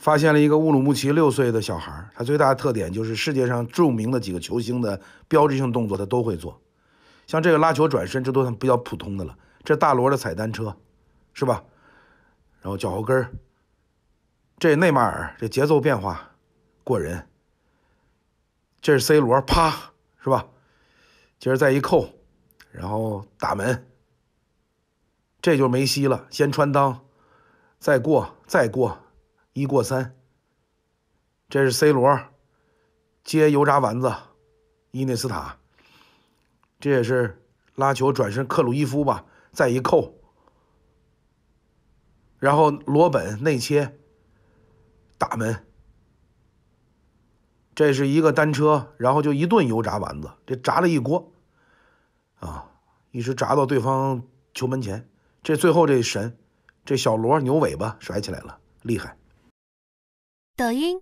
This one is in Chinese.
发现了一个乌鲁木齐六岁的小孩他最大的特点就是世界上著名的几个球星的标志性动作他都会做，像这个拉球转身，这都比较普通的了。这大罗的踩单车，是吧？然后脚后跟儿，这内马尔这节奏变化过人，这是 C 罗啪，是吧？今儿再一扣，然后打门，这就梅西了，先穿裆，再过，再过。一过三，这是 C 罗接油炸丸子，伊内斯塔，这也是拉球转身克鲁伊夫吧，再一扣，然后罗本内切打门，这是一个单车，然后就一顿油炸丸子，这炸了一锅啊，一直炸到对方球门前，这最后这神，这小罗牛尾巴甩起来了，厉害！抖音。